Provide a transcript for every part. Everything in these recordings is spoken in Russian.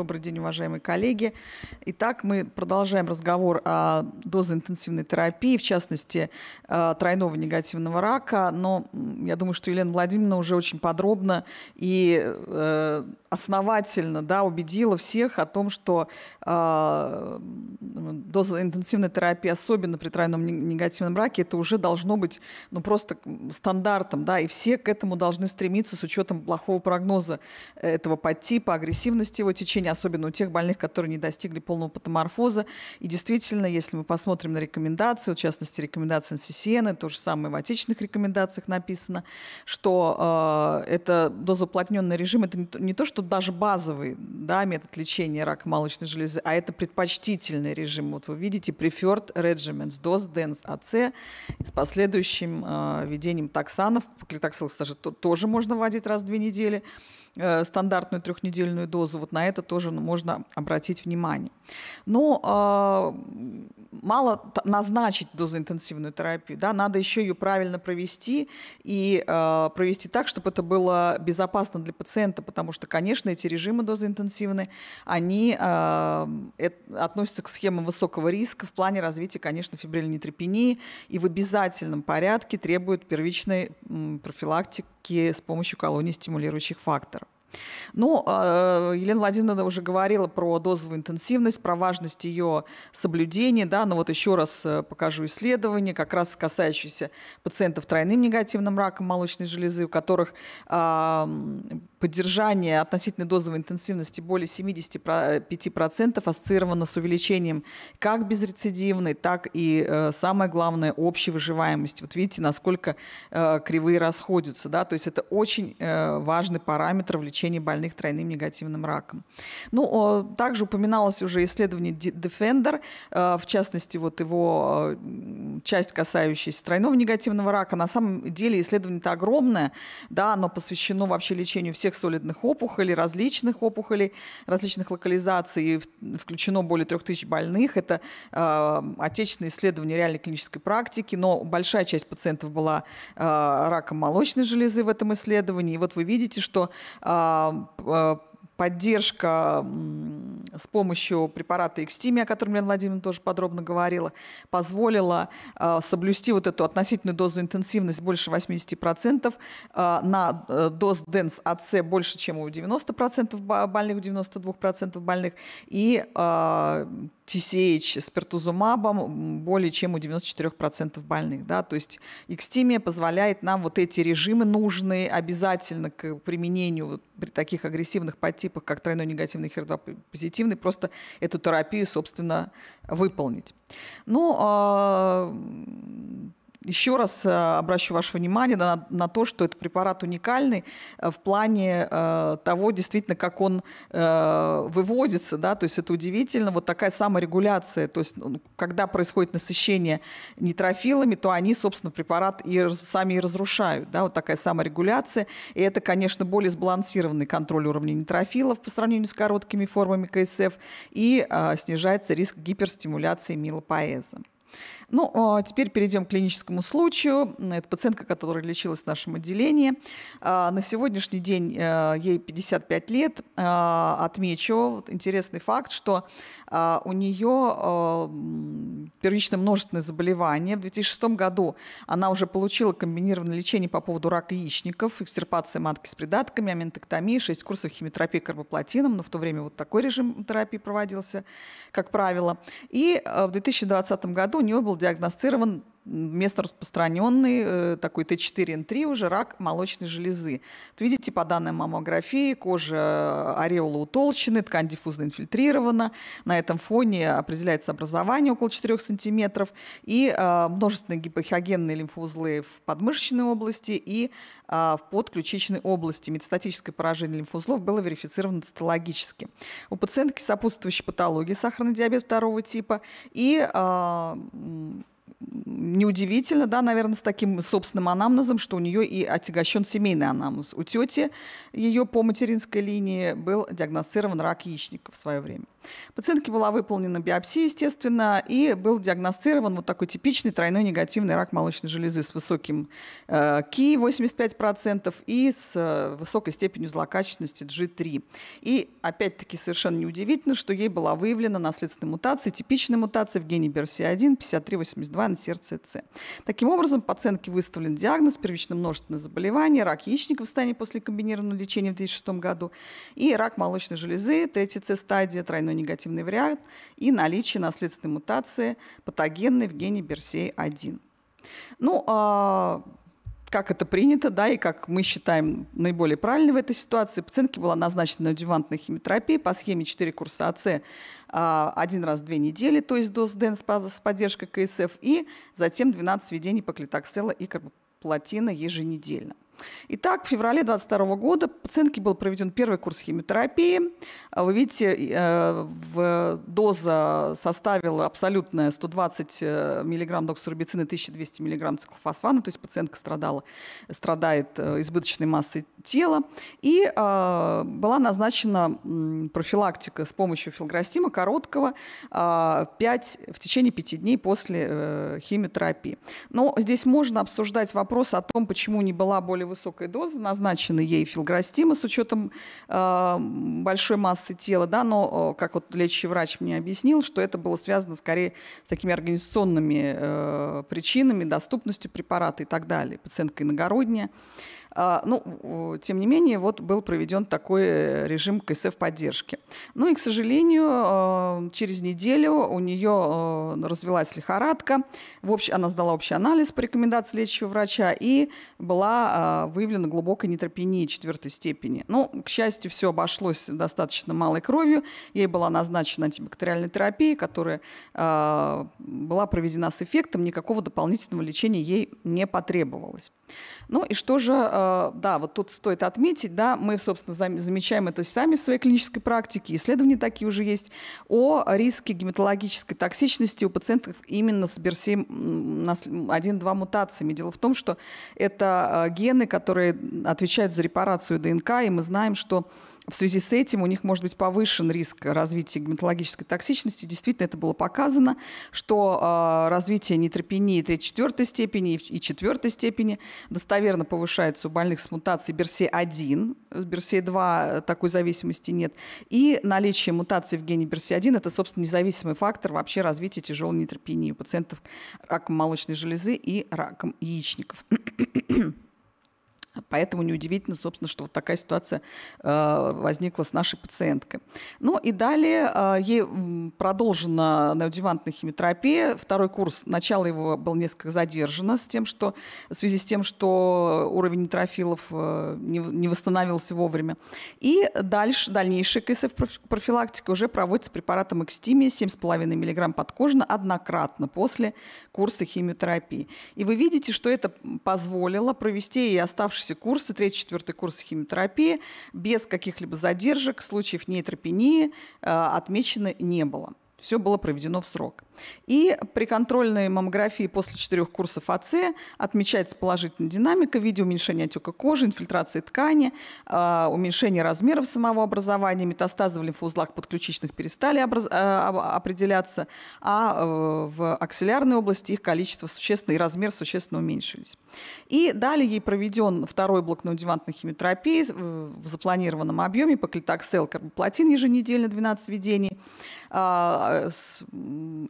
Добрый день, уважаемые коллеги. Итак, мы продолжаем разговор о дозоинтенсивной терапии, в частности, э, тройного негативного рака. Но я думаю, что Елена Владимировна уже очень подробно и э, основательно да, убедила всех о том, что э, дозоинтенсивная терапия, особенно при тройном негативном раке, это уже должно быть ну, просто стандартом. Да, и все к этому должны стремиться с учетом плохого прогноза этого подтипа, агрессивности его течения особенно у тех больных, которые не достигли полного патоморфоза. И действительно, если мы посмотрим на рекомендации, в частности, рекомендации NCCN, то же самое в отечественных рекомендациях написано, что э, это дозоуплотненный режим, это не то, не то, что даже базовый да, метод лечения рака молочной железы, а это предпочтительный режим. Вот вы видите, preferred regimens, доз DENS, AC, с последующим э, введением таксанов. Клитоксил, кстати, тоже можно вводить раз в две недели. Э, стандартную трехнедельную дозу, вот на это тоже ну, можно обратить внимание. Но а, мало назначить дозоинтенсивную терапию, да, надо еще ее правильно провести и а, провести так, чтобы это было безопасно для пациента, потому что, конечно, эти режимы дозоинтенсивные, они а, относятся к схемам высокого риска в плане развития, конечно, фибрильной нейтропении и в обязательном порядке требуют первичной профилактики таки с помощью колонии стимулирующих факторов. Ну, а, Елена Владимировна уже говорила про дозовую интенсивность, про важность ее соблюдения, да, но вот еще раз э, покажу исследование, как раз касающееся пациентов тройным негативным раком молочной железы, у которых поддержание относительной дозовой интенсивности более 75% э, ассоциировано с увеличением как безрецидивной, так и, э, самое главное, общей выживаемости. Вот видите, насколько э, кривые расходятся. Да? То есть это очень важный параметр в лечении больных тройным негативным раком. Ну, также упоминалось уже исследование Defender, в частности, вот его часть, касающаяся тройного негативного рака. На самом деле исследование-то огромное, да, оно посвящено вообще лечению всех всех солидных опухолей, различных опухолей, различных локализаций. Включено более 3000 больных. Это э, отечественные исследования реальной клинической практики, но большая часть пациентов была э, раком молочной железы в этом исследовании. И вот вы видите, что э, поддержка с помощью препарата Экстими, о котором Лена Владимировна тоже подробно говорила, позволила э, соблюсти вот эту относительную дозу интенсивность больше 80%, э, на э, доз Денс АЦ больше, чем у 90% больных, у 92% больных, и TCH с пертузумабом более чем у 94% больных. Да? То есть экстимия позволяет нам вот эти режимы нужные обязательно к применению при таких агрессивных подтипах, как тройной негативный хер 2 позитивный, просто эту терапию, собственно, выполнить. Ну, а, еще раз э, обращу ваше внимание на, на то, что этот препарат уникальный э, в плане э, того, действительно, как он э, выводится, да, то есть это удивительно, вот такая саморегуляция, то есть ну, когда происходит насыщение нейтрофилами, то они, собственно, препарат и сами и разрушают, да, вот такая саморегуляция, и это, конечно, более сбалансированный контроль уровня нейтрофилов по сравнению с короткими формами КСФ, и э, снижается риск гиперстимуляции милопоэза. Ну, а теперь перейдем к клиническому случаю. Это пациентка, которая лечилась в нашем отделении. А, на сегодняшний день э, ей 55 лет. А, отмечу интересный факт, что а, у нее первично множественное заболевание. В 2006 году она уже получила комбинированное лечение по поводу рака яичников, экстерпация матки с придатками, аментоктомии, 6 курсов химиотерапии карбоплатином, но в то время вот такой режим терапии проводился, как правило. И э, в 2020 году у нее был диагностирован место распространенный, э, такой Т4Н3 уже рак молочной железы. видите, по данным маммографии, кожа ореола утолщены, ткань диффузно инфильтрирована. На этом фоне определяется образование около 4 см и а, множественные гипохогенные лимфоузлы в подмышечной области и а, в подключичной области. Метастатическое поражение лимфоузлов было верифицировано цитологически. У пациентки сопутствующей патологии сахарный диабет второго типа и а, неудивительно, да, наверное, с таким собственным анамнезом, что у нее и отягощен семейный анамнез. У тети ее по материнской линии был диагностирован рак яичника в свое время. Пациентке была выполнена биопсия, естественно, и был диагностирован вот такой типичный тройной негативный рак молочной железы с высоким э, КИ 85% и с э, высокой степенью злокачественности G3. И опять-таки совершенно неудивительно, что ей была выявлена наследственная мутация, типичная мутация в гене BRCA1, 5382 на сердце и С. Таким образом, пациентке выставлен диагноз первично-множественное заболевание, рак яичников в состоянии после комбинированного лечения в 2006 году и рак молочной железы, третья С-стадия, тройной негативный вариант и наличие наследственной мутации патогенной в гене Берсей-1. Ну, а как это принято, да, и как мы считаем наиболее правильно в этой ситуации, пациентке была назначена адювантная химиотерапия по схеме 4 курсации, а а, один раз в две недели, то есть доз ДЭН с поддержкой КСФ, и затем 12 введений поклитоксела и карбоплатина еженедельно. Итак, в феврале 2022 года пациентке был проведен первый курс химиотерапии. А, вы видите, э, доза составила абсолютная 120 э, мг доксорубицина, и 1200 мг циклофосфана, то есть пациентка страдала, страдает э, избыточной массой тела. И была назначена профилактика с помощью филграстима короткого 5, а, в течение 5 дней после химиотерапии. Но здесь можно обсуждать вопрос о том, почему не была более высокая доза, назначена ей филграстима с учетом э, большой массы тела, да, но, э, как вот лечащий врач мне объяснил, что это было связано скорее с такими организационными э, причинами, доступностью препарата и так далее. Пациентка иногородняя. А, ну, тем не менее, вот был проведен такой э, режим КСФ поддержки. Ну и, к сожалению, а, через неделю у нее а, развелась лихорадка. В общем, Она сдала общий анализ по рекомендации лечащего врача и была выявлена глубокая нейтропения четвертой степени. Ну, к счастью, все обошлось достаточно малой кровью. Ей была назначена антибактериальная терапия, которая была проведена с эффектом, никакого дополнительного лечения ей не потребовалось. Ну и что же а, да, вот тут стоит отметить, да, мы, собственно, замечаем это сами в своей клинической практике, исследования такие уже есть, о риске гематологической токсичности у пациентов именно с BRCA1-2 мутациями. Дело в том, что это а, гены, которые отвечают за репарацию ДНК, и мы знаем, что в связи с этим у них может быть повышен риск развития гематологической токсичности. Действительно, это было показано, что а, развитие нейтропении 3-4 степени и 4 степени достоверно повышается у больных с мутацией BRCA1, BRCA2 такой зависимости нет, и наличие мутации в гене BRCA1 – это, собственно, независимый фактор вообще развития тяжелой нейтропении у пациентов раком молочной железы и раком яичников. Поэтому неудивительно, собственно, что вот такая ситуация э, возникла с нашей пациенткой. Ну и далее э, ей продолжена неодевантная химиотерапия. Второй курс, начало его было несколько задержано с тем, что, в связи с тем, что уровень нейтрофилов э, не восстановился вовремя. И дальше, дальнейшая КСФ профилактика уже проводится препаратом экстимия 7,5 мг подкожно однократно после курса химиотерапии. И вы видите, что это позволило провести и оставшийся курсы, третий-четвертый курс химиотерапии без каких-либо задержек, случаев нейтропении э, отмечено не было все было проведено в срок. И при контрольной маммографии после четырех курсов АЦ отмечается положительная динамика в виде уменьшения отека кожи, инфильтрации ткани, а, уменьшения размеров самого образования, метастазы в лимфоузлах подключичных перестали а, определяться, а э, в аксиллярной области их количество существенно и размер существенно уменьшились. И далее ей проведен второй блок неодевантной химиотерапии э, в запланированном объеме по клитоксел карбоплатин еженедельно 12 введений а, Э,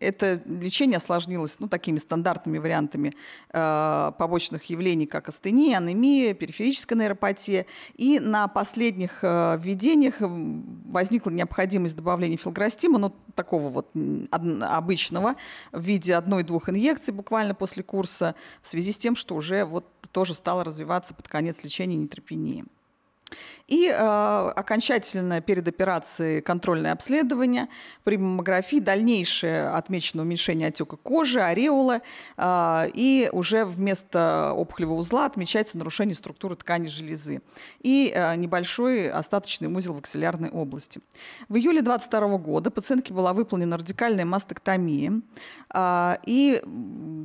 это лечение осложнилось ну, такими стандартными вариантами э, побочных явлений, как астения, анемия, периферическая нейропатия. И на последних э, введениях возникла необходимость добавления филгростима, ну, такого вот обычного, в виде одной-двух инъекций буквально после курса, в связи с тем, что уже вот тоже стало развиваться под конец лечения нейтропении. И э, окончательно перед операцией контрольное обследование, при маммографии дальнейшее отмечено уменьшение отека кожи, ореола, э, и уже вместо опухолевого узла отмечается нарушение структуры ткани железы и э, небольшой остаточный узел в аксиллярной области. В июле 22 года пациентке была выполнена радикальная мастектомия, э, и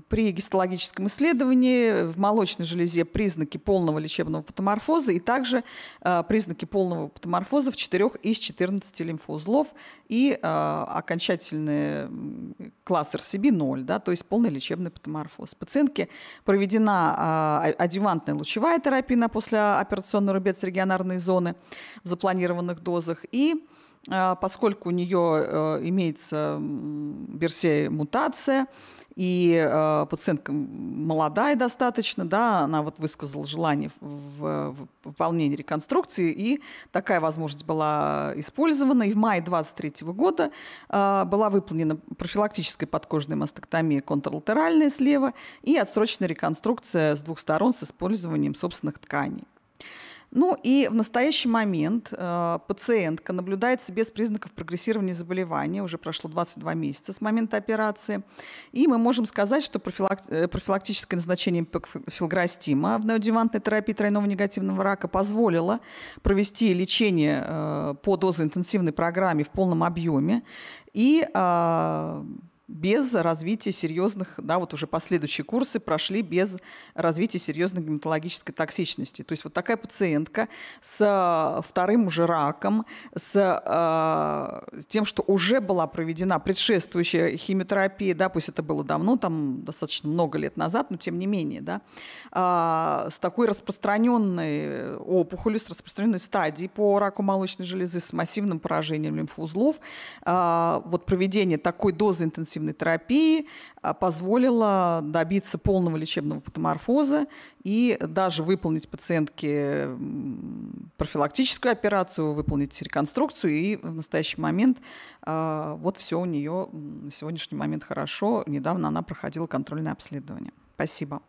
при гистологическом исследовании в молочной железе признаки полного лечебного патоморфоза и также Э, признаки полного патоморфоза в 4 из 14 лимфоузлов и э, окончательный класс RCB 0, да, то есть полный лечебный патоморфоз. Пациентке проведена адювантная э, лучевая терапия на послеоперационный рубец регионарной зоны в запланированных дозах и поскольку у нее имеется берсея мутация, и э, пациентка молодая достаточно, да, она вот высказала желание в, в выполнении реконструкции, и такая возможность была использована. И в мае 23 года э, была выполнена профилактическая подкожная мастектомия контрлатеральная слева и отсроченная реконструкция с двух сторон с использованием собственных тканей. Ну и в настоящий момент э, пациентка наблюдается без признаков прогрессирования заболевания, уже прошло 22 месяца с момента операции, и мы можем сказать, что профилакти э, профилактическое назначение филграстима в неодевантной терапии тройного негативного рака позволило провести лечение э, по дозоинтенсивной программе в полном объеме и э, без развития серьезных, да, вот уже последующие курсы прошли без развития серьезной гематологической токсичности. То есть вот такая пациентка с э, вторым уже раком, с э, тем, что уже была проведена предшествующая химиотерапия, да, пусть это было давно, там достаточно много лет назад, но тем не менее, да, э, с такой распространенной опухолью, с распространенной стадией по раку молочной железы, с массивным поражением лимфоузлов, э, вот проведение такой дозы интенсивной когнитивной терапии а, позволила добиться полного лечебного патоморфоза и даже выполнить пациентке профилактическую операцию, выполнить реконструкцию. И в настоящий момент а, вот все у нее на сегодняшний момент хорошо. Недавно она проходила контрольное обследование. Спасибо.